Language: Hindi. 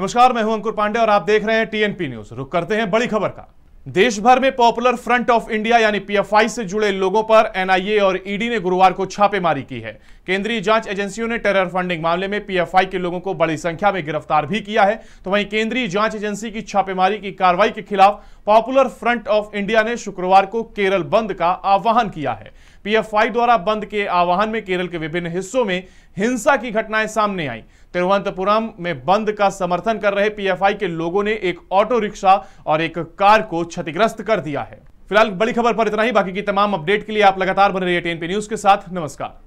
नमस्कार मैं हूं अंकुर पांडे और आप देख रहे हैं टीएनपी न्यूज रुक करते हैं बड़ी खबर का देश भर में पॉपुलर फ्रंट ऑफ इंडिया यानी पीएफआई से जुड़े लोगों पर एनआईए और ईडी ने गुरुवार को छापेमारी की है केंद्रीय जांच एजेंसियों ने टेरर फंडिंग मामले में पीएफआई के लोगों को बड़ी संख्या में गिरफ्तार भी किया है तो वहीं केंद्रीय जांच एजेंसी की छापेमारी की कार्रवाई के खिलाफ पॉपुलर फ्रंट ऑफ इंडिया ने शुक्रवार को केरल बंद का आह्वान किया है पीएफआई द्वारा बंद के आह्वान में केरल के विभिन्न हिस्सों में हिंसा की घटनाएं सामने आई तिरुवनंतपुरम में बंद का समर्थन कर रहे पीएफआई के लोगों ने एक ऑटो रिक्शा और एक कार को क्षतिग्रस्त कर दिया है फिलहाल बड़ी खबर पर इतना ही बाकी की तमाम अपडेट के लिए आप लगातार बने रहिए टीएनपी न्यूज के साथ नमस्कार